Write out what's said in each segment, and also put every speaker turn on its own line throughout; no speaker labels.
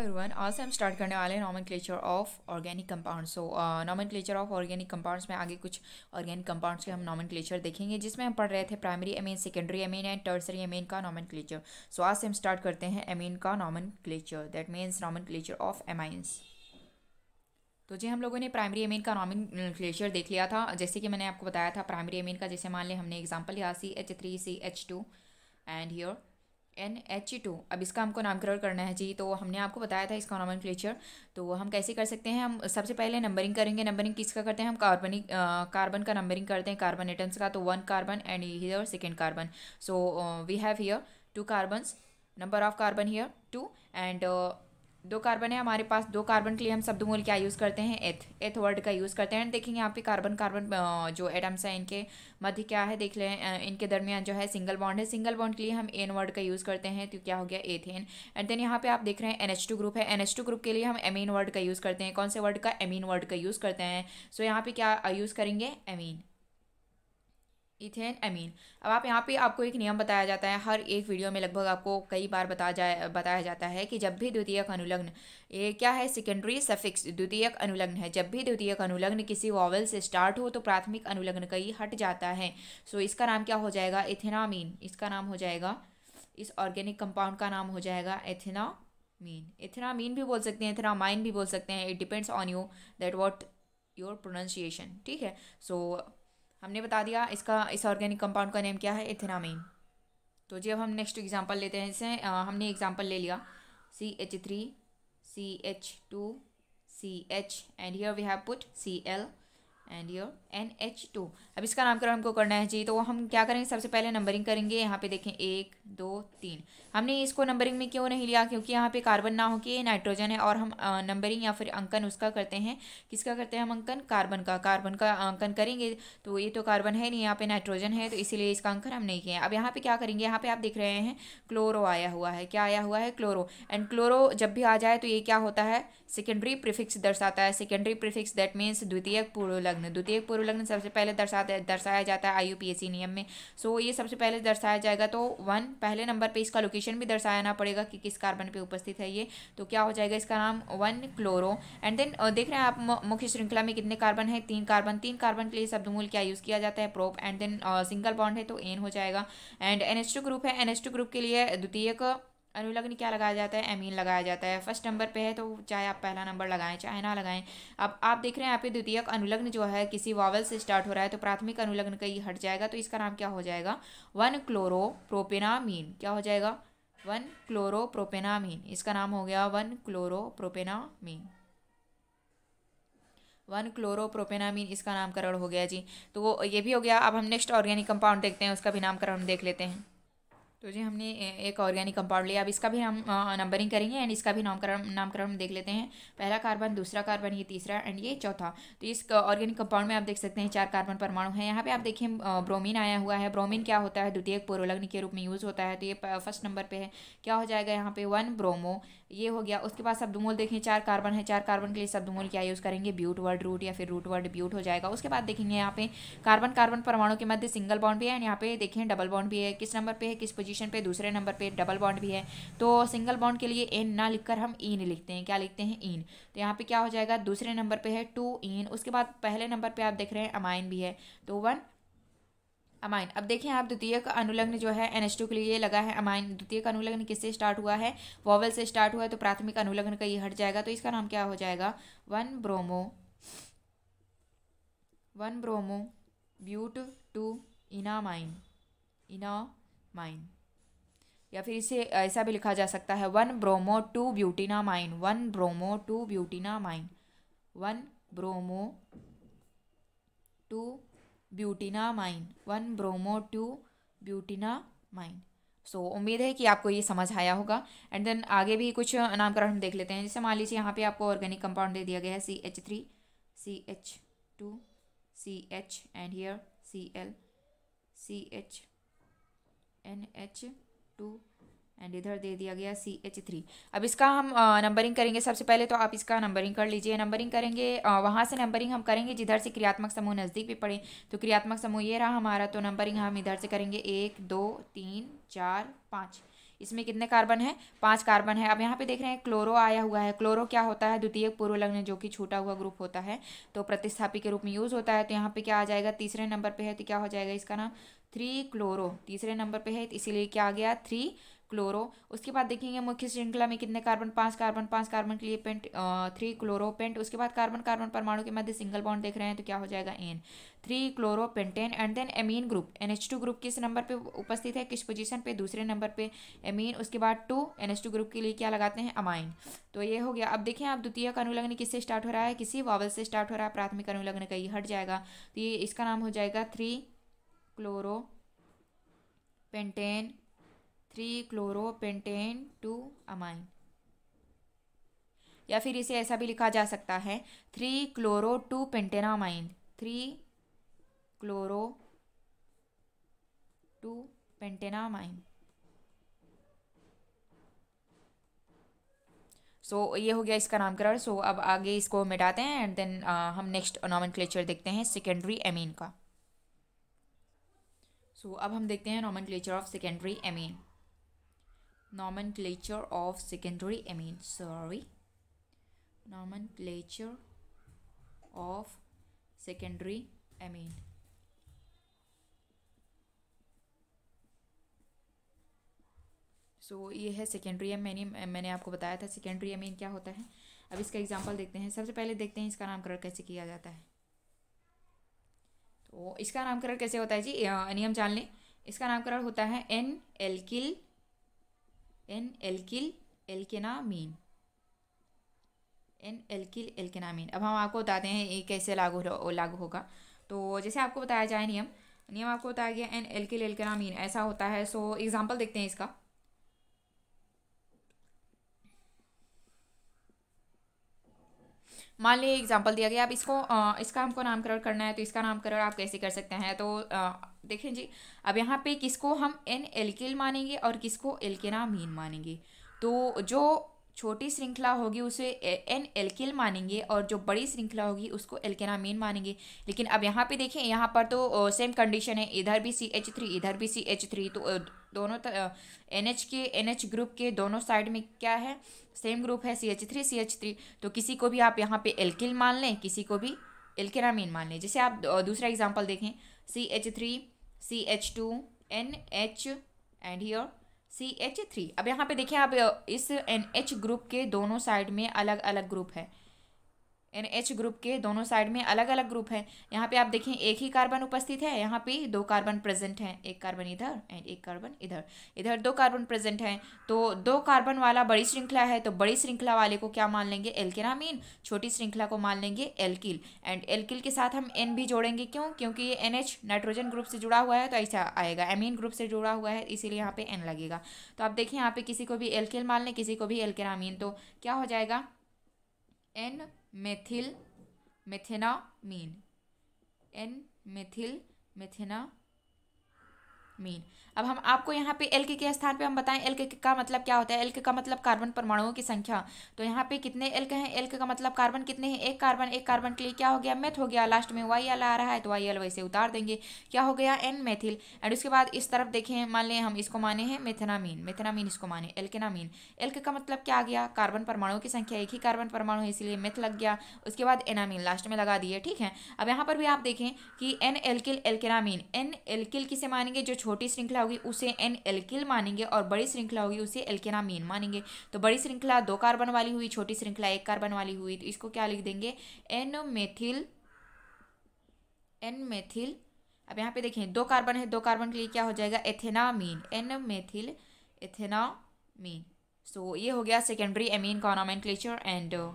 everyone आज से हम स्टार्ट करने वाले हैं nomenclature of organic compound so nomenclature of organic compounds में आगे कुछ ऑर्गेनिक कंपाउंड्स के हम नॉमन क्लेचर देखेंगे जिसमें हम पढ़ रहे थे primary amine secondary amine and tertiary amine का नॉमन क्लेचर सो आज से हम स्टार्ट करते हैं एमीन का nomenclature that means nomenclature of amines तो जी हम लोगों ने प्राइमरी एमीन का नॉमिन क्लेचर देख लिया था जैसे कि मैंने आपको बताया था प्राइमरी एमीन का जैसे मान लें हमने एग्जाम्पल लिया C H three C H two and here N H two अब इसका हमको नामकरण करना है जी तो हमने आपको बताया था इसका नॉमन क्लेचर तो हम कैसे कर सकते हैं हम सबसे पहले नंबरिंग करेंगे नंबरिंग किसका करते हैं हम कार्बनिक कार्बन का नंबरिंग करते हैं कार्बन एटम्स का तो one carbon and here second carbon so we have here two carbon number of carbon here two and दो कार्बन है हमारे पास दो कार्बन के लिए हम शब्द मूल क्या यूज़ करते हैं एथ एथ वर्ड का यूज़ करते हैं एंड देखेंगे यहाँ पे कार्बन कार्बन जो एटम्स हैं इनके मध्य क्या है देख लें इनके दरमियान जो है सिंगल बॉन्ड है सिंगल बॉन्ड के लिए हम एन वर्ड का यूज़ करते हैं तो क्या हो गया एथेन एंड देन यहाँ पे आप देख रहे हैं एन एच टू ग्रुप है एन एच टू ग्रुप के लिए हम एमीन वर्ड का यूज़ करते हैं कौन से वर्ड का एमीन वर्ड का यूज़ करते हैं सो so, यहाँ पे क्या यूज़ करेंगे एमीन इथेन अमीन अब आप यहाँ पे आपको एक नियम बताया जाता है हर एक वीडियो में लगभग आपको कई बार बता जाए बताया जाता है कि जब भी द्वितीयक अनुलग्न ये क्या है सेकेंडरी सफिक्स द्वितीयक अनुलग्न है जब भी द्वितीयक अनुलग्न किसी वॉवल से स्टार्ट हो तो प्राथमिक अनुलग्न कई हट जाता है सो so, इसका नाम क्या हो जाएगा इथेनामीन इसका नाम हो जाएगा इस ऑर्गेनिक कंपाउंड का नाम हो जाएगा एथेनामीन एथेनामीन भी बोल सकते हैं एथेनामाइन भी बोल सकते हैं it depends on you that what your pronunciation ठीक है सो so, हमने बता दिया इसका इस ऑर्गेनिक कंपाउंड का नेम क्या है इथेनामीन तो जी अब हम नेक्स्ट एग्जाम्पल लेते हैं इसे हमने एग्जाम्पल ले लिया C H three C H two C H and here we have put C L and your N H two अब इसका नामकरण हमको करना है जी तो हम क्या करेंगे सबसे पहले नंबरिंग करेंगे यहाँ पे देखें एक दो तीन हमने इसको नंबरिंग में क्यों नहीं लिया क्योंकि यहाँ पे कार्बन ना हो कि नाइट्रोजन है और हम नंबरिंग या फिर अंकन उसका करते हैं किसका करते हैं हम अंकन कार्बन का कार्बन का अंकन करेंगे तो ये तो कार्बन है नहीं यहाँ पे नाइट्रोजन है तो इसीलिए इसका अंकन हम नहीं किए अब यहाँ पे क्या करेंगे यहाँ पे आप देख रहे हैं क्लोरो आया हुआ है क्या आया हुआ है क्लोरो एंड क्लोरो जब भी आ जाए तो ये क्या होता है सेकेंडरी प्रिफिक्स दर्शाता है सेकेंडरी प्रिफिक्स दैट मीन्स द्वितीय पूर्व पूर्वलग्न लग्न द्वितीय पूर्व लग्न सबसे पहले दर्शा दर्शाया जाता है पी नियम में सो ये सबसे पहले दर्शाया जाएगा तो वन पहले नंबर पर इसका लोकेशन भी दर्शाना पड़ेगा कि किस कार्बन पर उपस्थित है ये तो क्या हो जाएगा इसका नाम वन क्लोरो एंड देन देख रहे हैं आप मुख्य श्रृंखला में कितने कार्बन है तीन कार्बन तीन कार्बन के लिए शब्दमूल क्या यूज़ किया जाता है prop and then single bond है तो एन हो जाएगा एंड एन ग्रुप है एन ग्रुप के लिए द्वितीय अनुलग्न क्या लगाया जाता है अमीन लगाया जाता है फर्स्ट नंबर पे है तो चाहे आप पहला नंबर लगाएं चाहे ना लगाएं अब आप देख रहे हैं यहाँ पे द्वितीयक अनुलग्न जो है किसी वावल से स्टार्ट हो रहा है तो प्राथमिक अनुलग्न कहीं हट जाएगा तो इसका नाम क्या हो जाएगा वन क्लोरो प्रोपेनामीन क्या हो जाएगा वन क्लोरो प्रोपेनामीन इसका नाम हो गया one chloro propanamine one chloro propanamine इसका नामकरण हो गया जी तो वो ये भी हो गया अब हम नेक्स्ट ऑर्गेनिक कंपाउंड देखते हैं उसका भी नामकरण देख लेते हैं तो जी हमने एक ऑर्गेनिक कंपाउंड लिया अब इसका भी हम नंबरिंग करेंगे एंड इसका भी नामकरण नामकरण देख लेते हैं पहला कार्बन दूसरा कार्बन ये तीसरा एंड ये चौथा तो इस ऑर्गेनिक कंपाउंड में आप देख सकते हैं चार कार्बन परमाणु हैं यहाँ पे आप देखिए ब्रोमीन आया हुआ है ब्रोमीन क्या होता है द्वितीय पोरोलग्न के रूप में यूज़ होता है तो ये फर्स्ट नंबर पर है क्या हो जाएगा यहाँ पर वन ब्रोमो ये हो गया उसके बाद शब्दमूल देखें चार कार्बन है चार कार्बन के लिए शब्दमूल क्या यूज़ करेंगे ब्यूट वर्ड रूट या फिर रूट वर्ड ब्यूट हो जाएगा उसके बाद देखेंगे यहाँ पे कार्बन कार्बन परमाणु के मध्य सिंगल बॉन्ड भी है यहाँ पे देखें डबल बॉन्ड भी है किस नंबर पर है किस पोजीशन पर दूसरे नंबर पर डबल बॉन्ड भी है तो सिंगल बॉन्ड के लिए एन ना लिखकर हम ईन लिखते हैं क्या लिखते हैं ईन तो यहाँ पे क्या हो जाएगा दूसरे नंबर पर है टू ईन उसके बाद पहले नंबर पर आप देख रहे हैं अमाइन भी है तो वन अमाइन अब देखें आप द्वितीय का अनुलग्न जो है एन के लिए लगा है अमाइन द्वितीय का अनुलग्न किससे स्टार्ट हुआ है वॉवल से स्टार्ट हुआ है तो प्राथमिक अनुलग्न का ये हट जाएगा तो इसका नाम क्या हो जाएगा one bromo one bromo but two enamine enamine या फिर इसे ऐसा भी लिखा जा सकता है one bromo two mine one bromo two butanamine one bromo two butanamine one bromo two mine so उम्मीद है कि आपको ये समझ आया होगा एंड देन आगे भी कुछ नामकरण हम देख लेते हैं जैसे मान लीजिए यहाँ पे आपको ऑर्गेनिक कंपाउंड दे दिया गया है C H three C H two C H and here C L C H N H two and इधर दे दिया गया सी एच थ्री अब इसका हम नंबरिंग करेंगे सबसे पहले तो आप इसका नंबरिंग कर लीजिए नंबरिंग करेंगे वहाँ से नंबरिंग हम करेंगे जिधर से क्रियात्मक समूह नज़दीक भी पड़े तो क्रियात्मक समूह ये रहा हमारा तो नंबरिंग हम इधर से करेंगे एक दो तीन चार पाँच इसमें कितने कार्बन है पाँच कार्बन है अब यहाँ पे देख रहे हैं क्लोरो आया हुआ है क्लोरो क्या होता है द्वितीय पूर्व लग्न जो कि छूटा हुआ ग्रुप होता है तो प्रतिस्थापी के रूप में यूज़ होता है तो यहाँ पे क्या आ जाएगा तीसरे नंबर पे है तो क्या हो जाएगा इसका नाम थ्री क्लोरो तीसरे नंबर पे है तो इसीलिए क्या आ गया थ्री क्लोरो उसके बाद देखेंगे मुख्य श्रृंखला में कितने कार्बन पाँच कार्बन पाँच कार्बन के लिए पेंट थ्री क्लोरो पेंट उसके बाद कार्बन कार्बन परमाणु के मध्य सिंगल बॉन्ड देख रहे हैं तो क्या हो जाएगा N three chloro pentane and then amine group N H two group किस नंबर पे उपस्थित है किस पोजीशन पे दूसरे नंबर पे एमीन उसके बाद two N H two group के लिए क्या लगाते हैं अमाइन तो ये हो गया अब देखें आप द्वितीय का अनुलग्न किससे स्टार्ट हो रहा है किसी वावल से स्टार्ट हो रहा है प्राथमिक अनुलग्न का ये हट जाएगा तो ये इसका नाम हो जाएगा three chloro pentane three chloropentane two amine या फिर इसे ऐसा भी लिखा जा सकता है three chloro two pentanamine three chloro two pentanamine so so, ये हो गया इसका नामकरण सो so, अब आगे इसको मिटाते हैं एंड देन uh, हम नेक्स्ट नॉमन क्लेचर देखते हैं सेकेंडरी एमीन का सो so, अब हम देखते हैं nomenclature of secondary amine nomenclature of secondary amine sorry nomenclature of secondary amine so so, ये है सेकेंडरी एम मैंने आपको बताया था सेकेंडरी एमीन क्या होता है अब इसका एग्जांपल देखते हैं सबसे पहले देखते हैं इसका नामकरण कैसे किया जाता है तो इसका नामकरण कैसे होता है जी नियम जान लें इसका नामकरण होता है N alkyl N alkyl alkanamine N alkyl alkanamine अब हम आपको बताते हैं ये कैसे लागू लागू होगा तो जैसे आपको बताया जाए नियम नियम आपको बताया गया एन एल्किल एल्केनामीन ऐसा होता है सो एग्जाम्पल देखते हैं इसका मान लीजिए एग्जाम्पल दिया गया आप इसको इसका हमको नामकरण करना है तो इसका नामकरण आप कैसे कर सकते हैं तो देखें जी अब यहाँ पे किसको हम एन एल्किल मानेंगे और किसको एल्केना मीन मानेंगे तो जो छोटी श्रृंखला होगी उसे एन एल्किल मानेंगे और जो बड़ी श्रृंखला होगी उसको एल्केनामीन मानेंगे लेकिन अब यहाँ पे देखें यहाँ पर तो सेम कंडीशन है इधर भी सी एच थ्री इधर भी सी एच थ्री तो दोनों एन एच के एन एच ग्रुप के दोनों साइड में क्या है सेम ग्रुप है C H three C H three तो किसी को भी आप यहाँ पे एल्किल मान लें किसी को भी एल्केनामीन मान लें जैसे आप दूसरा एग्जाम्पल देखें C H three C H two N H and your C H three अब यहाँ पे देखिए आप इस एन एच ग्रुप के दोनों साइड में अलग अलग ग्रुप है एन एच ग्रुप के दोनों साइड में अलग अलग ग्रुप हैं यहाँ पे आप देखें एक ही कार्बन उपस्थित है यहाँ पे दो कार्बन प्रेजेंट हैं एक कार्बन इधर एंड एक कार्बन इधर इधर दो कार्बन प्रेजेंट हैं तो दो कार्बन वाला बड़ी श्रृंखला है तो बड़ी श्रृंखला वाले को क्या मान लेंगे एल्केरामीन छोटी श्रृंखला को मान लेंगे एल्किल एंड एल्किल के साथ हम एन भी जोड़ेंगे क्यों क्योंकि ये एन एच नाइट्रोजन ग्रुप से जुड़ा हुआ है तो ऐसा आएगा एमीन ग्रुप से जुड़ा हुआ है इसीलिए यहाँ पर एन लगेगा तो आप देखें यहाँ पे किसी को भी एल्किल मान लें किसी को भी एल्केनामीन तो क्या हो जाएगा N methyl mean N methyl methanamine अब हम आपको यहाँ पे एल के स्थान पे हम बताएं एल का मतलब क्या होता है एल का मतलब कार्बन परमाणुओं की संख्या तो यहाँ पे कितने एल हैं एल का मतलब कार्बन कितने हैं एक कार्बन एक कार्बन के लिए क्या हो गया मेथ हो गया लास्ट में वाई एल आ रहा है तो वाई एल वैसे उतार देंगे क्या हो गया एन मेथिल एंड उसके बाद इस तरफ देखें मान लें हम इसको माने हैं मेथेनामीन मेथेनामीन इसको माने एल एल्क का मतलब क्या आ गया कार्बन परमाणुओं की संख्या एक ही कार्बन परमाणु है इसीलिए मेथ लग गया उसके बाद एनामीन लास्ट में लगा दिए ठीक है अब यहाँ पर भी आप देखें कि N alkyl alkanamine N alkyl किसे मानेंगे जो छोटी श्रृंखला श्रृंखला होगी उसे एन एल्किल मानेंगे और बड़ी श्रृंखला होगी उसे एल्केनामीन मानेंगे तो बड़ी श्रृंखला दो कार्बन वाली हुई छोटी श्रृंखला एक कार्बन वाली हुई तो इसको क्या लिख देंगे एन मेथिल एन मेथिल अब यहाँ पे देखें दो कार्बन है दो कार्बन के लिए क्या हो जाएगा एथेनामीन एन मेथिल एथेनामीन सो ये हो गया सेकेंडरी एमीन का नॉमेनक्लेचर एंड uh,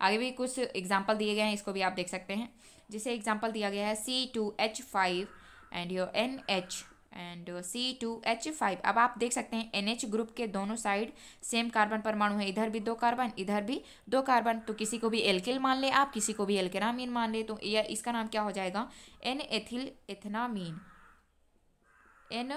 आगे भी कुछ एग्जाम्पल दिए गए हैं इसको भी आप देख सकते हैं जैसे एग्जाम्पल दिया गया है C two H five and your N H and C two H five अब आप देख सकते हैं एन एच ग्रुप के दोनों साइड सेम कार्बन परमाणु है इधर भी दो कार्बन इधर भी दो कार्बन तो किसी को भी एल्किल मान ले आप किसी को भी एल्केनामीन मान ले तो यह इसका नाम क्या हो जाएगा N ethyl ethanamine N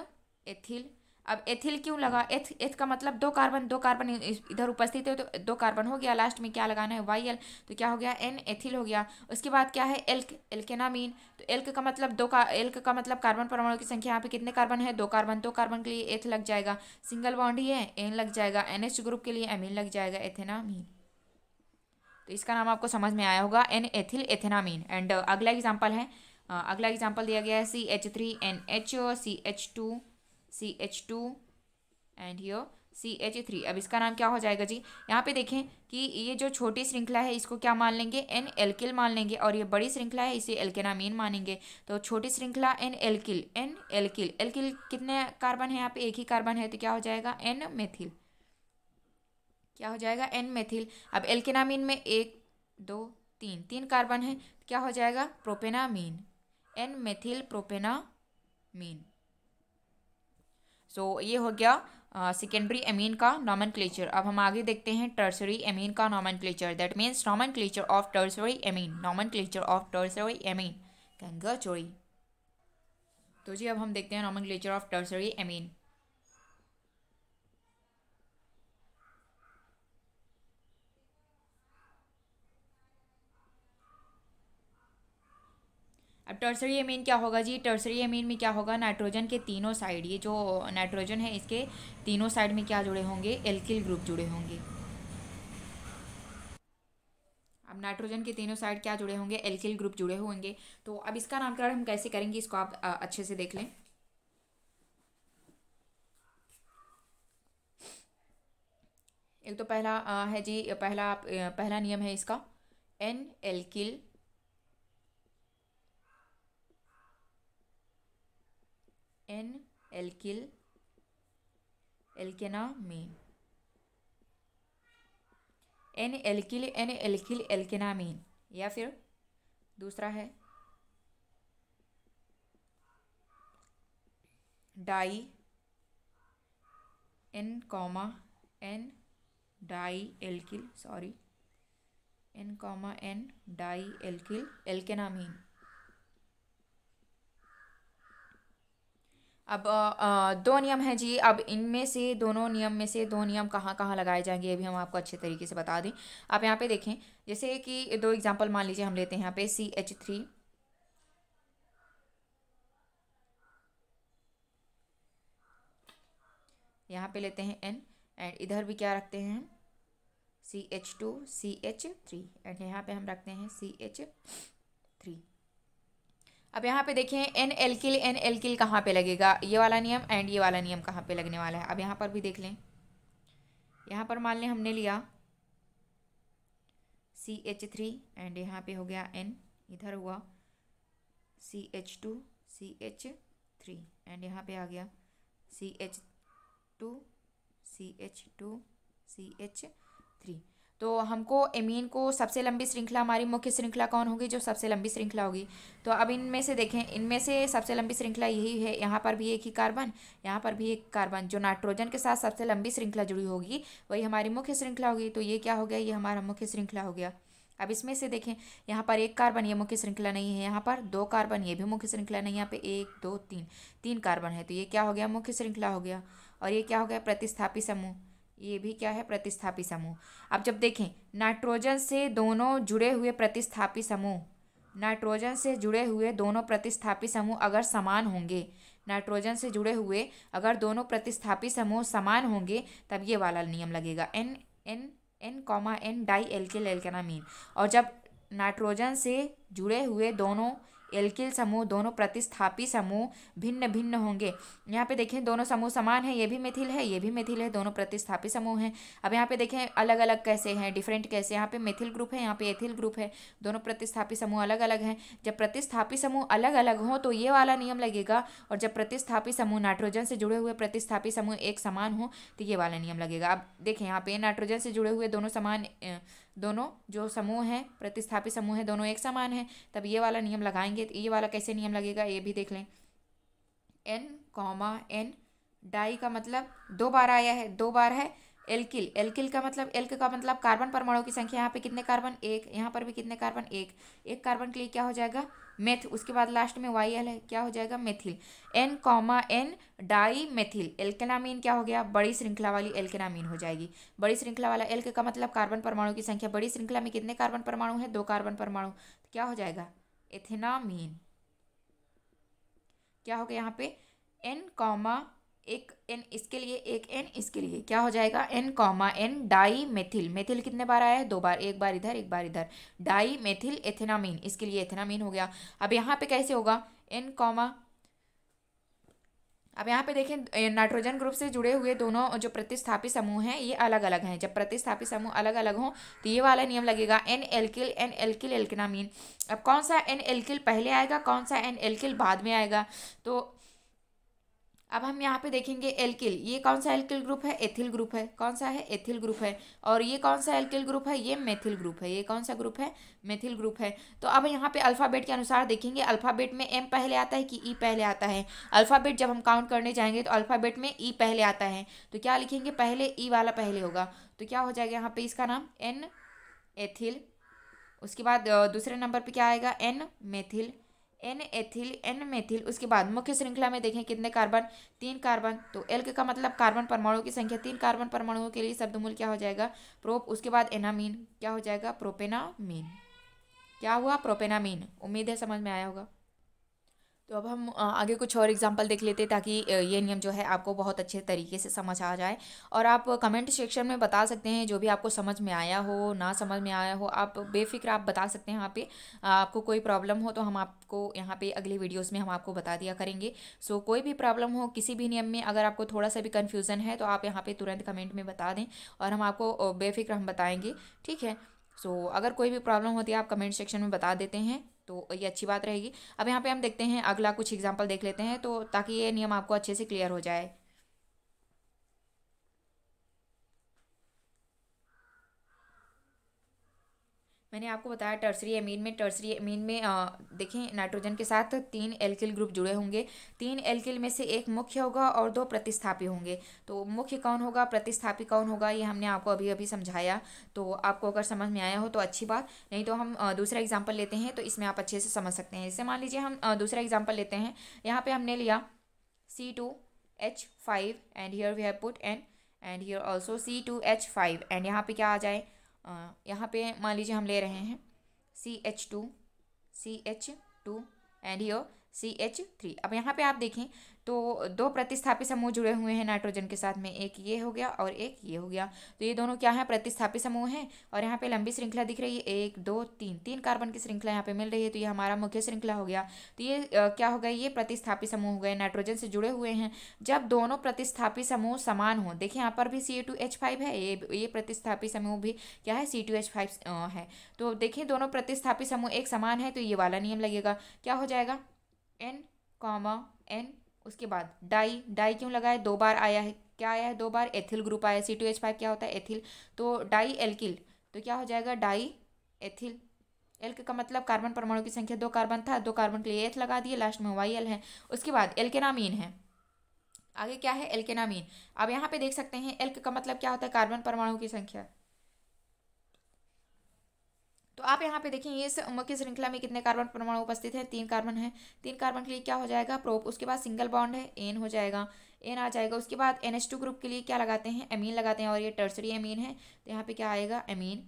ethyl अब एथिल क्यों लगा एथ एथ का मतलब दो कार्बन दो कार्बन इधर उपस्थित है तो दो कार्बन हो गया लास्ट में क्या लगाना है वाई एल तो क्या हो गया एन एथिल हो गया उसके बाद क्या है एल्क एल्केनामीन तो एल्क का मतलब दो का एल्क का मतलब कार्बन परमाणु की संख्या यहाँ पे कितने कार्बन है दो कार्बन दो कार्बन के लिए एथ लग जाएगा सिंगल बॉन्ड ही है एन लग जाएगा एन ग्रुप के लिए एमीन लग जाएगा एथेनामीन तो इसका नाम आपको समझ में आया होगा एन एथिल एथेनामीन एंड अगला एग्जाम्पल है अगला एग्जाम्पल दिया गया है C H three N H C H two C H two and here C H three अब इसका नाम क्या हो जाएगा जी यहाँ पे देखें कि ये जो छोटी श्रृंखला है इसको क्या मान लेंगे एन एल्किल मान लेंगे और ये बड़ी श्रृंखला है इसे एल्केनामीन मानेंगे तो छोटी श्रृंखला N alkyl N alkyl alkyl कितने कार्बन है यहाँ पे एक ही कार्बन है तो क्या हो जाएगा एन मेथिल क्या हो जाएगा एन मेथिल अब एल्केनामीन में एक दो तीन तीन कार्बन है तो क्या हो जाएगा propanamine N methyl propanamine so so, ये हो गया सेकेंडरी uh, एमीन का नॉमन अब हम आगे देखते हैं टर्सरी एमीन का nomenclature that means nomen of tertiary amine nomen of tertiary amine कैंगा चोरी तो जी अब हम देखते हैं नॉमन ऑफ टर्सरी एमीन अब टर्सरी अमीन क्या होगा जी टर्सरी अमीन में क्या होगा नाइट्रोजन के तीनों साइड ये जो नाइट्रोजन है इसके तीनों साइड में क्या जुड़े होंगे एल्किल ग्रुप जुड़े होंगे अब नाइट्रोजन के तीनों साइड क्या जुड़े होंगे एल्किल ग्रुप जुड़े होंगे तो अब इसका नामकरण हम कैसे करेंगे इसको आप अच्छे से देख लें एक तो पहला है जी पहला पहला नियम है इसका N alkyl N alkyl alkana N alkyl N alkyl alkanamine या फिर दूसरा है di N comma N di alkyl sorry N comma N di alkyl alkanamine अब दो नियम हैं जी अब इनमें से दोनों नियम में से दो नियम कहाँ कहाँ लगाए जाएंगे ये भी हम आपको अच्छे तरीके से बता दें आप यहाँ पे देखें जैसे कि दो एग्जांपल मान लीजिए हम लेते हैं यहाँ पे सी एच थ्री यहाँ पे लेते हैं एन एंड इधर भी क्या रखते हैं C H two C H three and यहाँ पे हम रखते हैं सी एच अब यहाँ पे देखें एन एल्किल एन एल्किल कहाँ पे लगेगा ये वाला नियम एंड ये वाला नियम कहाँ पे लगने वाला है अब यहाँ पर भी देख लें यहाँ पर मान लें हमने लिया सी एच थ्री एंड यहाँ पे हो गया एन इधर हुआ C H two C H three and यहाँ पे आ गया C H two C H two C H three तो हमको एमीन को सबसे लंबी श्रृंखला हमारी मुख्य श्रृंखला कौन होगी जो सबसे लंबी श्रृंखला होगी तो अब इनमें से देखें इनमें से सबसे लंबी श्रृंखला यही है यहाँ पर भी एक ही कार्बन यहाँ पर भी एक कार्बन जो नाइट्रोजन के साथ सबसे लंबी श्रृंखला जुड़ी होगी वही हमारी मुख्य श्रृंखला होगी तो ये क्या हो गया ये हमारा मुख्य श्रृंखला हो गया अब इसमें से देखें यहाँ पर एक कार्बन ये मुख्य श्रृंखला नहीं है यहाँ पर दो कार्बन ये भी मुख्य श्रृंखला नहीं यहाँ पे एक दो तीन तीन कार्बन है तो ये क्या हो गया मुख्य श्रृंखला हो गया और ये क्या हो गया प्रतिस्थापी समूह ये भी क्या है प्रतिस्थापी समूह अब जब देखें नाइट्रोजन से दोनों जुड़े हुए प्रतिस्थापी समूह नाइट्रोजन से जुड़े हुए दोनों प्रतिस्थापी समूह अगर समान होंगे नाइट्रोजन से जुड़े हुए अगर दोनों प्रतिस्थापी समूह समान होंगे तब ये वाला नियम लगेगा N N N comma N di L के लेल के नाम और जब नाइट्रोजन से जुड़े हुए दोनों एल्किल समूह दोनों प्रतिस्थापी समूह भिन्न भिन्न होंगे यहाँ पे देखें दोनों समूह समान है ये भी मिथिल है ये भी मिथिल है दोनों प्रतिस्थापी समूह हैं अब यहाँ पे देखें अलग अलग कैसे हैं डिफरेंट कैसे यहाँ पे मिथिल ग्रुप है यहाँ पे एथिल ग्रुप है दोनों प्रतिस्थापी समूह अलग अलग हैं जब प्रतिस्थापी समूह अलग अलग हों तो ये वाला नियम लगेगा और जब प्रतिस्थापी समूह नाइट्रोजन से जुड़े हुए प्रतिस्थापी समूह एक समान हो तो ये वाला नियम लगेगा अब देखें यहाँ पे नाइट्रोजन से जुड़े हुए दोनों समान दोनों जो समूह हैं प्रतिस्थापित समूह है दोनों एक समान है तब ये वाला नियम लगाएंगे तो ये वाला कैसे नियम लगेगा ये भी देख लें एन कॉमा एन डाई का मतलब दो बार आया है दो बार है एल्किल एल्किल का मतलब एल्क का मतलब कार्बन परमाणु की संख्या यहाँ पे कितने कार्बन एक यहाँ पर भी कितने कार्बन एक एक कार्बन के लिए क्या हो जाएगा मेथ उसके बाद लास्ट में वाई एल है क्या हो जाएगा methyl N comma N di methyl alkanamine क्या हो गया बड़ी श्रृंखला वाली एल्केनामीन हो जाएगी बड़ी श्रृंखला वाला एल्क का मतलब कार्बन परमाणु की संख्या बड़ी श्रृंखला में कितने कार्बन परमाणु है दो कार्बन परमाणु क्या हो जाएगा एथेनामीन क्या हो गया यहाँ पे एन कॉमा एक एन इसके लिए एक एन इसके लिए क्या हो जाएगा N comma N di methyl methyl कितने बार आया है दो बार एक बार इधर एक बार इधर डाई मेथिल एथेनामीन इसके लिए एथेनामीन हो गया अब यहाँ पे कैसे होगा एन कॉमा अब यहाँ पे देखें नाइट्रोजन ग्रुप से जुड़े हुए दोनों जो प्रतिस्थापी समूह हैं ये अलग अलग हैं जब प्रतिस्थापी समूह अलग अलग हों तो ये वाला नियम लगेगा N alkyl N alkyl alkanamine अब कौन सा एन एल्किल पहले आएगा कौन सा एन एल्किल बाद में आएगा तो अब हम यहाँ पे देखेंगे एल्किल ये कौन सा एल्किल ग्रुप है एथिल ग्रुप है कौन सा है एथिल ग्रुप है और ये कौन सा एल्किल ग्रुप है ये मेथिल ग्रुप है ये कौन सा ग्रुप है मेथिल ग्रुप है तो अब यहाँ पे अल्फ़ाबेट के अनुसार देखेंगे अल्फ़ाबेट में एम पहले आता है कि ई e पहले आता है अल्फ़ाबेट जब हम काउंट करने जाएंगे तो अल्फ़ाबेट में ई e पहले आता है तो क्या लिखेंगे पहले ई e वाला पहले होगा तो क्या हो जाएगा यहाँ पर इसका नाम एन एथिल उसके बाद दूसरे नंबर पर क्या आएगा N methyl N ethyl N methyl उसके बाद मुख्य श्रृंखला में देखें कितने कार्बन तीन कार्बन तो एल्क का मतलब कार्बन परमाणु की संख्या तीन कार्बन परमाणुओं के लिए शब्द मूल क्या हो जाएगा प्रोप उसके बाद एनामीन क्या हो जाएगा प्रोपेनामीन क्या हुआ प्रोपेनामीन उम्मीद है समझ में आया होगा तो अब हम आगे कुछ और एग्जांपल देख लेते हैं ताकि ये नियम जो है आपको बहुत अच्छे तरीके से समझ आ जाए और आप कमेंट सेक्शन में बता सकते हैं जो भी आपको समझ में आया हो ना समझ में आया हो आप बेफिक्र आप बता सकते हैं यहाँ पे आपको कोई प्रॉब्लम हो तो हम आपको यहाँ पे अगली वीडियोस में हम आपको बता दिया करेंगे सो कोई भी प्रॉब्लम हो किसी भी नियम में अगर आपको थोड़ा सा भी कन्फ्यूज़न है तो आप यहाँ पर तुरंत कमेंट में बता दें और हम आपको बेफिक्र हम बताएँगे ठीक है सो अगर कोई भी प्रॉब्लम होती है आप कमेंट सेक्शन में बता देते हैं तो ये अच्छी बात रहेगी अब यहाँ पे हम देखते हैं अगला कुछ एग्जाम्पल देख लेते हैं तो ताकि ये नियम आपको अच्छे से क्लियर हो जाए मैंने आपको बताया टर्सरी अमीन में टर्सरी अमीन में देखें नाइट्रोजन के साथ तीन एल्किल ग्रुप जुड़े होंगे तीन एल्किल में से एक मुख्य होगा और दो प्रतिस्थापी होंगे तो मुख्य कौन होगा प्रतिस्थापी कौन होगा ये हमने आपको अभी अभी समझाया तो आपको अगर समझ में आया हो तो अच्छी बात नहीं तो हम दूसरा एग्जाम्पल लेते हैं तो इसमें आप अच्छे से समझ सकते हैं इससे मान लीजिए हम दूसरा एग्जाम्पल लेते हैं यहाँ पर हमने लिया C two H five and here we have put and and here also C two H five and यहाँ पर क्या आ जाए यहाँ पे मान लीजिए हम ले रहे हैं C H two C H two and your C H three अब यहाँ पे आप देखें तो दो प्रतिस्थापी समूह जुड़े हुए हैं नाइट्रोजन के साथ में एक ये हो गया और एक ये हो गया तो ये दोनों क्या है प्रतिस्थापी समूह हैं और यहाँ पे लंबी श्रृंखला दिख रही है एक दो तीन तीन कार्बन की श्रृंखला यहाँ पे मिल रही है तो ये हमारा मुख्य श्रृंखला हो गया तो ये आ, क्या हो गया ये प्रतिस्थापी समूह हो गए नाइट्रोजन से जुड़े हुए हैं जब दोनों प्रतिस्थापी समूह समान हों देखिए यहाँ पर भी सी है ये ये प्रतिस्थापी समूह भी क्या है सी है तो देखिए दोनों प्रतिस्थापी समूह एक समान है तो ये वाला नियम लगेगा क्या हो जाएगा एन कॉमा एन उसके बाद डाई डाई क्यों लगाए दो बार आया है क्या आया है दो बार एथिल ग्रुप आया सी टू एच फाइव क्या होता है एथिल तो डाई एल्किल तो क्या हो जाएगा डाई एथिल एल्क का मतलब कार्बन परमाणु की संख्या दो कार्बन था दो कार्बन के लिए एथ लगा दिए लास्ट में वाई एल है उसके बाद एल्केनामीन है आगे क्या है एल्केनामीन अब यहाँ पे देख सकते हैं एल्क का मतलब क्या होता है कार्बन परमाणु की संख्या तो आप यहाँ पे देखें इस मुख्य श्रृंखला में कितने कार्बन परमाणु उपस्थित हैं तीन कार्बन है तीन कार्बन के लिए क्या हो जाएगा प्रोप उसके बाद सिंगल बॉन्ड है एन हो जाएगा एन आ जाएगा उसके बाद एन एच टू ग्रुप के लिए क्या लगाते हैं एमीन लगाते हैं और ये टर्सरी एमीन है तो यहाँ पे क्या आएगा एमीन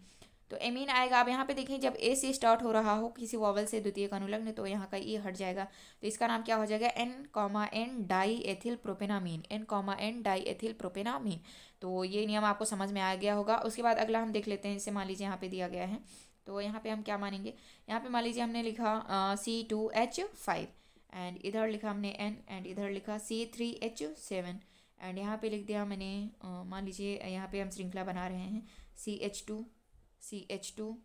तो एमीन आएगा अब यहाँ पे देखें जब ए से स्टार्ट हो रहा हो किसी वॉवल से द्वितीय का अनुलग्न तो यहाँ का ई e हट जाएगा तो इसका नाम क्या हो जाएगा N comma N di ethyl propanamine N comma N di ethyl propanamine तो ये नियम आपको समझ में आ गया होगा उसके बाद अगला हम देख लेते हैं इसे मान लीजिए यहाँ पे दिया गया है तो यहाँ पे हम क्या मानेंगे यहाँ पे मान लीजिए हमने लिखा C two H five and इधर लिखा हमने एन एंड इधर लिखा C three H seven and यहाँ पे लिख दिया मैंने मान लीजिए यहाँ पे हम श्रृंखला बना रहे हैं C H two C H two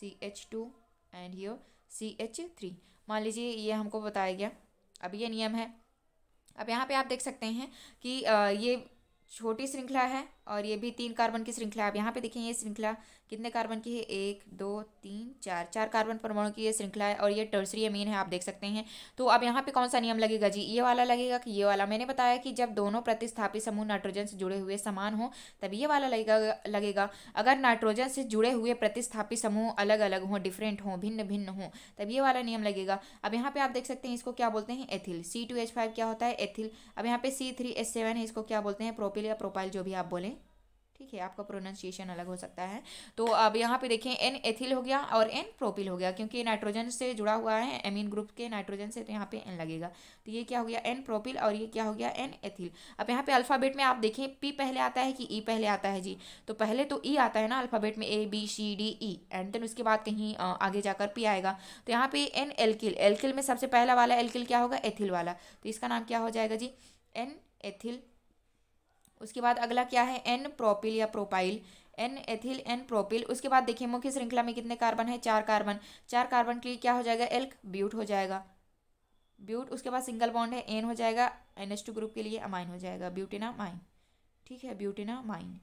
C H two and your C H three मान लीजिए ये हमको बताया गया अब ये नियम है अब यहाँ पे आप देख सकते हैं कि ये छोटी श्रृंखला है और ये भी तीन कार्बन की श्रृंखला आप यहाँ पे देखें ये श्रृंखला कितने कार्बन की है एक दो तीन चार चार कार्बन परमाणु की ये श्रृंखला है और ये टर्सरी अमीन है आप देख सकते हैं तो अब यहाँ पे कौन सा नियम लगेगा जी ये वाला लगेगा कि ये वाला मैंने बताया कि जब दोनों प्रतिस्थापी समूह नाइट्रोजन से जुड़े हुए समान हों तब ये वाला लगेगा लगेगा अगर नाइट्रोजन से जुड़े हुए प्रतिस्थापी समूह अलग अलग हों डिफरेंट हों भिन्न भिन्न हों तब ये वाला नियम लगेगा अब यहाँ पे आप देख सकते हैं इसको क्या बोलते हैं ethyl C two H five क्या होता है एथिल अब यहाँ पे सी थ्री एच सेवन है इसको क्या बोलते हैं प्रोपिल या प्रोपाइल जो भी आप बोलें ठीक है आपका प्रोनाउंसिएशन अलग हो सकता है तो अब यहाँ पे देखें एन एथिल हो गया और एन प्रोपिल हो गया क्योंकि नाइट्रोजन से जुड़ा हुआ है एमीन ग्रुप के नाइट्रोजन से तो यहाँ पे एन लगेगा तो ये क्या हो गया एन प्रोपिल और ये क्या हो गया एन एथिल अब यहाँ पे अल्फ़ाबेट में आप देखें पी पहले आता है कि ई e पहले आता है जी तो पहले तो ई e आता है ना अल्फ़ाबेट में A B C D E and then उसके बाद कहीं आगे जाकर पी आएगा तो यहाँ पे एन एल्किल एल्किल में सबसे पहला वाला एल्किल क्या होगा एथिल वाला तो इसका नाम क्या हो जाएगा जी एन एथिल उसके बाद अगला क्या है एन प्रोपिल या propyl N ethyl N propyl उसके बाद देखिए मुख्य श्रृंखला में कितने कार्बन है चार कार्बन चार कार्बन के लिए क्या हो जाएगा एल्क ब्यूट हो जाएगा ब्यूट उसके बाद सिंगल बॉन्ड है एन हो जाएगा एन एस टू ग्रुप के लिए अमाइन हो जाएगा ब्यूटिना माइन ठीक है ब्यूटिना माइन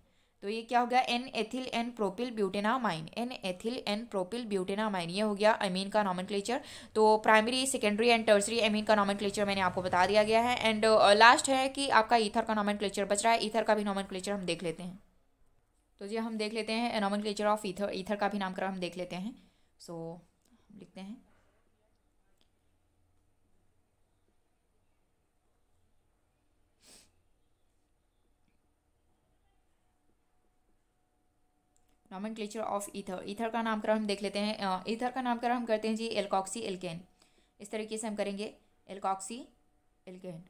तो ये क्या हो गया N ethyl N propyl butanamine N ethyl N propyl butanamine ये हो गया अमीन का नॉमन तो primary secondary and tertiary amine का नॉमन मैंने आपको बता दिया गया है एंड लास्ट uh, है कि आपका ईथर का नॉमन बच रहा है ईथर का भी नॉमन हम देख लेते हैं तो जी हम देख लेते हैं नॉमन ऑफ ईथर ईथर का भी नामकरण हम देख लेते हैं सो so, लिखते हैं क्लेचर ऑफ ईथर ईथर का नामकरण हम देख लेते हैं ईथर का नामकरण हम करते हैं जी एल्कॉक्सी एल्केन इस तरीके से हम करेंगे एल्कॉक्सी एल्केन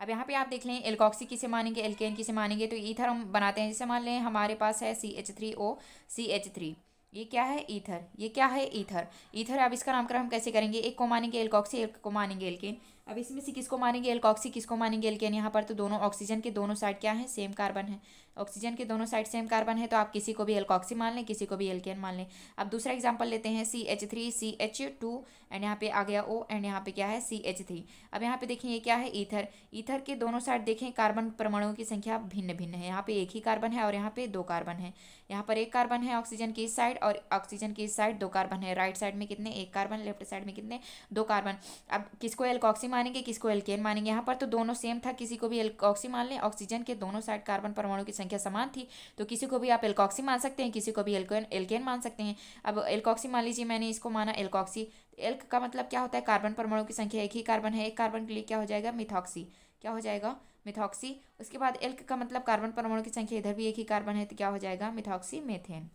अब यहाँ पे आप देख लें एल्कॉक्सी किसे मानेंगे एल्केन किसे मानेंगे तो ईथर हम बनाते हैं जैसे मान लें हमारे पास है C H three O C H three ये क्या है ईथर ये क्या है ईथर ईथर अब इसका नामकरण हम कैसे करेंगे एक को मानेंगे एल्कॉक्सी एक को मानेंगे एल्केन अब इसमें से किसको मानेंगे एल्कॉक्सी किसको मानेंगे एल्केन यहाँ पर तो दोनों ऑक्सीजन के दोनों साइड क्या है सेम कार्बन है ऑक्सीजन के दोनों साइड सेम कार्बन है तो आप किसी को भी एल्कॉक्सी मान लें किसी को भी एल्केन मान लें अब दूसरा एग्जाम्पल लेते हैं C H three C H two and यहाँ पे आ गया ओ एंड यहाँ पे क्या है सी एच थ्री अब यहाँ पे देखें ये क्या है ईथर ईथर के दोनों साइड देखें कार्बन परमाणुओं की संख्या भिन्न भिन्न है यहाँ पे एक ही कार्बन है और यहाँ पे दो कार्बन है यहाँ पर एक कार्बन है ऑक्सीजन की इस साइड और ऑक्सीजन की इस साइड दो कार्बन है राइट साइड में कितने एक कार्बन लेफ्ट साइड में कितने दो कार्बन अब किसको एल्कॉक्सी मानेंगे किसको एल्केन मानेंगे यहाँ पर तो दोनों सेम था किसी को भी एल्कॉक्सी मान लें ऑक्सीजन के दोनों साइड कार्बन परमाणु की संख्या समान थी तो किसी को भी आप एल्कॉक्सी मान सकते हैं किसी को भी एल्केन एल्केन मान सकते हैं अब एल्कॉक्सी मान लीजिए मैंने इसको माना एल्कॉक्सी एल्क का मतलब क्या होता है कार्बन परमाणु की संख्या एक ही कार्बन है एक कार्बन के लिए क्या हो जाएगा मिथॉक्सी क्या हो जाएगा मिथॉक्सी उसके बाद एल्क का मतलब कार्बन परमाणु की संख्या इधर भी एक ही कार्बन है तो क्या हो जाएगा मिथॉक्सी मेथेन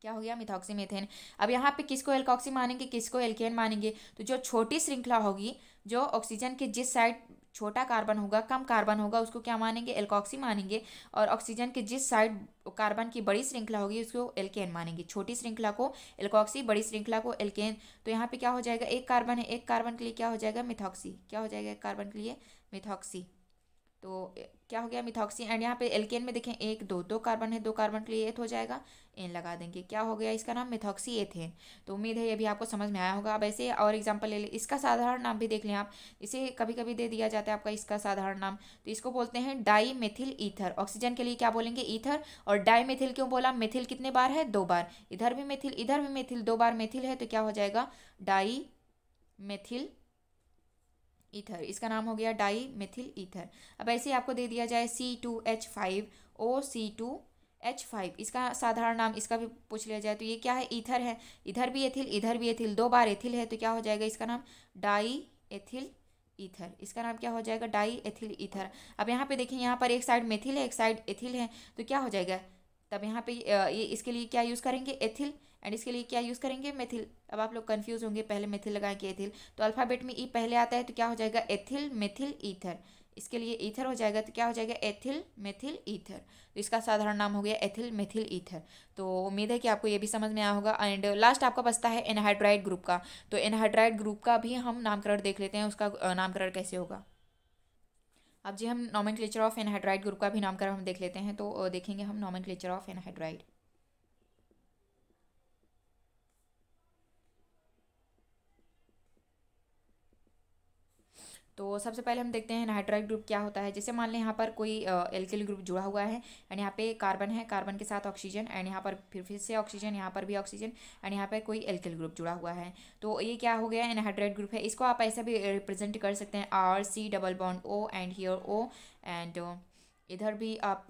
क्या हो गया मिथॉक्सी मेथेन अब यहाँ पे किसको एल्कॉक्सी मानेंगे किसको एल्केन मानेंगे तो जो छोटी श्रृंखला होगी जो ऑक्सीजन के जिस साइड छोटा कार्बन होगा कम कार्बन होगा उसको क्या मानेंगे एल्कॉक्सी मानेंगे और ऑक्सीजन के जिस साइड कार्बन की बड़ी श्रृंखला होगी उसको एल्केन मानेंगे छोटी श्रृंखला को एल्कॉक्सी बड़ी श्रृंखला को एल्केन तो यहाँ पे क्या हो जाएगा एक कार्बन है एक कार्बन के लिए क्या हो जाएगा मिथॉक्सी क्या हो जाएगा एक कार्बन के लिए मिथॉक्सी तो क्या हो गया मिथॉक्सी एंड यहाँ पे एल्केन में देखें एक दो दो कार्बन है दो कार्बन के लिए एथ हो जाएगा एन लगा देंगे क्या हो गया इसका नाम मिथॉक्सी एथेन तो उम्मीद है ये भी आपको समझ में आया होगा अब ऐसे और एग्जांपल ले लें इसका साधारण नाम भी देख लें आप इसे कभी कभी दे दिया जाता है आपका इसका साधारण नाम तो इसको बोलते हैं डाई मेथिल ईथर ऑक्सीजन के लिए क्या बोलेंगे ईथर और डाई मेथिल क्यों बोला मेथिल कितने बार है दो बार इधर भी मेथिल इधर भी मेथिल दो बार मेथिल है तो क्या हो जाएगा डाई मेथिल ईथर इसका नाम हो गया डाई मेथिल ईथर अब ऐसे ही आपको दे दिया जाए C two H five O C two H five इसका साधारण नाम इसका भी पूछ लिया जाए तो ये क्या है ईथर है इधर भी एथिल इधर भी एथिल दो बार एथिल है तो क्या हो जाएगा इसका नाम डाई एथिल ईथर इसका नाम क्या हो जाएगा डाई एथिल ईथर अब यहाँ पे देखें यहाँ पर एक साइड मेथिल है एक साइड एथिल है तो क्या हो जाएगा तब यहाँ पे ये इसके लिए क्या यूज़ करेंगे एथिल एंड इसके लिए क्या यूज़ करेंगे मेथिल अब आप लोग कन्फ्यूज़ होंगे पहले मेथिल कि एथिल तो अल्फ़ाबेट में ई e पहले आता है तो क्या हो जाएगा एथिल मेथिल ईथर इसके लिए ईथर हो जाएगा तो क्या हो जाएगा एथिल मेथिल ईथर तो इसका साधारण नाम हो गया एथिल मेथिल ईथर तो उम्मीद है कि आपको ये भी समझ में आया होगा एंड लास्ट आपका बचता है एनहाइड्राइड ग्रुप का तो एनहाइड्राइड ग्रुप का भी हम नामकरण देख लेते हैं उसका नामकरण कैसे होगा अब जी हम नॉमन ऑफ एनहाइड्राइड ग्रुप का भी नामकरण हम देख लेते हैं तो देखेंगे हम नॉमन ऑफ एनहाइड्राइड तो सबसे पहले हम देखते हैं नाइट्राइल ग्रुप क्या होता है जैसे मान लें यहाँ पर कोई एल्किल ग्रुप जुड़ा हुआ है एंड यहाँ पे कार्बन है कार्बन के साथ ऑक्सीजन एंड यहाँ पर फिर फिर से ऑक्सीजन यहाँ पर भी ऑक्सीजन एंड यहाँ पर कोई एल्किल ग्रुप जुड़ा हुआ है तो ये क्या हो गया एनहाइड्राइड ग्रुप है इसको आप ऐसा भी रिप्रेजेंट कर सकते हैं R C double bond O and here O and इधर भी आप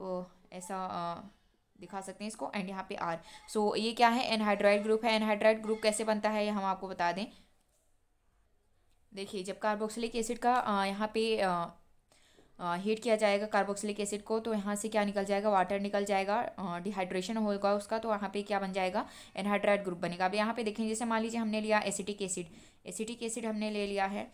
ऐसा दिखा सकते हैं इसको एंड यहाँ पे आर सो so, ये क्या है एनहाइड्राइड ग्रुप है एनहाइड्राइड ग्रुप कैसे बनता है ये हम आपको बता दें देखिए जब कार्बोक्सिलिक एसिड का यहाँ पे हीट किया जाएगा कार्बोक्सिलिक एसिड को तो यहाँ से क्या निकल जाएगा वाटर निकल जाएगा डिहाइड्रेशन होगा उसका तो यहाँ पे क्या बन जाएगा एनहाइड्राइड ग्रुप बनेगा अब यहाँ पे देखें जैसे मान लीजिए हमने लिया एसिटिक एसिड एसिटिक एसिड हमने ले लिया है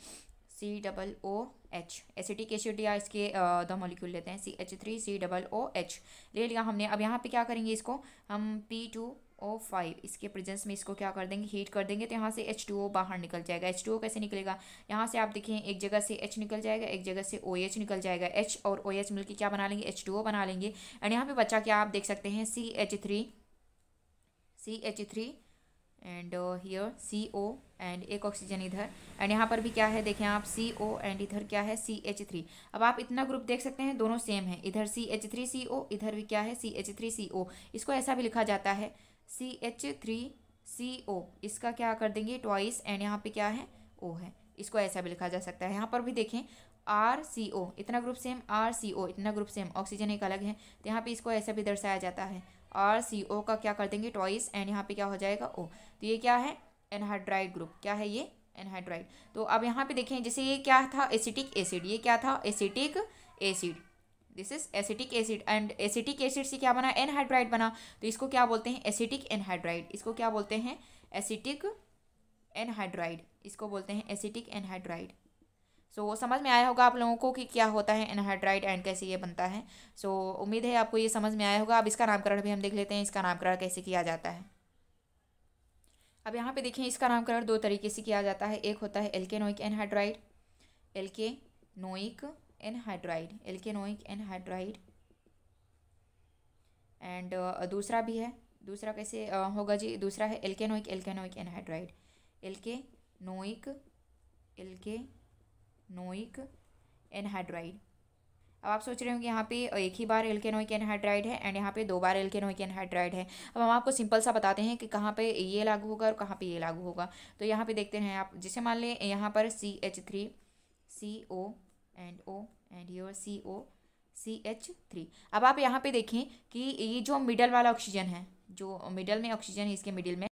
C double O H acetic acid या इसके दो मोलिक्यूल लेते हैं C H three C double O H ले लिया हमने अब यहाँ पे क्या करेंगे इसको हम पी टू ओ फाइव इसके प्रेजेंस में इसको क्या कर देंगे हीट कर देंगे तो यहाँ से एच टू ओ बाहर निकल जाएगा एच टू ओ कैसे निकलेगा यहाँ से आप देखें एक जगह से एच निकल जाएगा एक जगह से ओ एच निकल जाएगा एच और ओ एच मिलकर क्या बना लेंगे एच टू ओ बना लेंगे एंड यहाँ पे बच्चा क्या आप देख सकते हैं C H three C H three and here C O and एक ऑक्सीजन इधर एंड यहाँ पर भी क्या है देखें आप सी ओ एंड इधर क्या है सी एच थ्री अब आप इतना ग्रुप देख सकते हैं दोनों सेम है इधर सी एच थ्री सी ओ इधर भी क्या है सी एच थ्री सी ओ इसको ऐसा भी लिखा जाता है सी एच थ्री सी ओ इसका क्या कर देंगे ट्वाइस एंड यहाँ पे क्या है ओ है इसको ऐसा भी लिखा जा सकता है यहाँ पर भी देखें आर सी ओ इतना group same R C O इतना ग्रुप सेम ऑक्सीजन एक अलग है तो यहाँ पे इसको ऐसा भी दर्शाया जाता है आर सी ओ का क्या कर देंगे ट्वाइस एंड यहाँ पे क्या हो जाएगा ओ तो ये क्या है एनहाइड्राइड ग्रुप क्या है ये एनहाइड्राइड तो अब यहाँ पे देखें जैसे ये क्या था एसिटिक एसिड ये क्या था acetic acid this is acetic acid and acetic acid से क्या बना एनहाइड्राइड बना तो इसको क्या बोलते हैं एसिटिक एनहाइड्राइड इसको क्या बोलते हैं एसिटिक एनहाइड्राइड इसको बोलते हैं एसिटिक एनहाइड्राइड सो so, समझ में आया होगा आप लोगों को कि क्या होता है एनहाइड्राइड एंड कैसे ये बनता है सो so, उम्मीद है आपको ये समझ में आया होगा अब इसका नामकरण भी हम देख लेते हैं इसका नामकरण कैसे किया जाता है अब यहाँ पे देखें इसका नामकरण दो तरीके से किया जाता है एक होता है एल्केनोइक एनहाइड्राइड नोइक एनहाइड्राइड एल्केनोइक एनहाइड्राइड एंड दूसरा भी है दूसरा कैसे uh, होगा जी दूसरा है एल्केनोइक एल्केनोइक एनहाइड्राइड एल्के नोइक एल्के नोइक एनहाइड्राइड अब आप सोच रहे होंगे यहाँ पे uh, एक ही बार एल्केनोइक एनहाइड्राइड है एंड यहाँ पे दो बार एल्केनोइक एनहाइड्राइड है अब हम आपको सिंपल सा बताते हैं कि कहाँ पे ये लागू होगा और कहाँ पे ये लागू होगा तो यहाँ पे देखते हैं आप जैसे मान लें यहाँ पर C H three C O and O and your C O C H three अब आप यहाँ पे देखें कि ये जो मिडल वाला ऑक्सीजन है जो मिडल में ऑक्सीजन है इसके मिडिल में